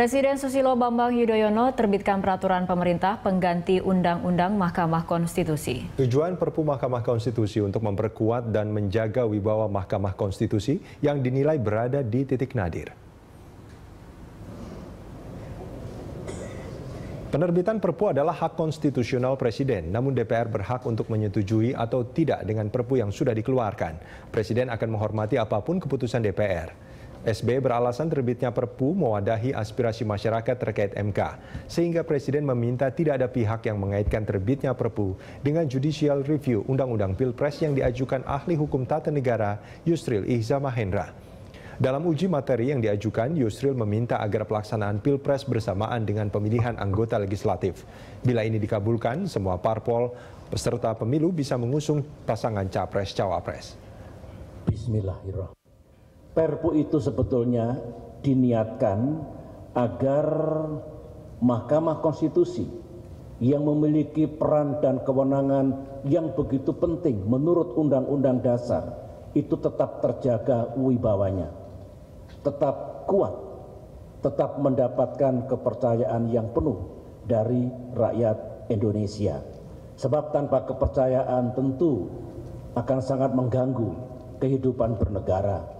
Presiden Susilo Bambang Yudhoyono terbitkan peraturan pemerintah pengganti Undang-Undang Mahkamah Konstitusi. Tujuan Perpu Mahkamah Konstitusi untuk memperkuat dan menjaga wibawa Mahkamah Konstitusi yang dinilai berada di titik nadir. Penerbitan Perpu adalah hak konstitusional Presiden, namun DPR berhak untuk menyetujui atau tidak dengan Perpu yang sudah dikeluarkan. Presiden akan menghormati apapun keputusan DPR. SB beralasan terbitnya Perpu mewadahi aspirasi masyarakat terkait MK, sehingga Presiden meminta tidak ada pihak yang mengaitkan terbitnya Perpu dengan judicial review Undang-Undang Pilpres yang diajukan ahli hukum tata negara Yusril Ihza Mahendra. Dalam uji materi yang diajukan, Yusril meminta agar pelaksanaan Pilpres bersamaan dengan pemilihan anggota legislatif. Bila ini dikabulkan, semua parpol peserta pemilu bisa mengusung pasangan capres-cawapres. Bismillahirrahmanirrahim. Perpu itu sebetulnya diniatkan agar Mahkamah Konstitusi yang memiliki peran dan kewenangan yang begitu penting menurut Undang-Undang Dasar itu tetap terjaga wibawanya, tetap kuat, tetap mendapatkan kepercayaan yang penuh dari rakyat Indonesia. Sebab tanpa kepercayaan tentu akan sangat mengganggu kehidupan bernegara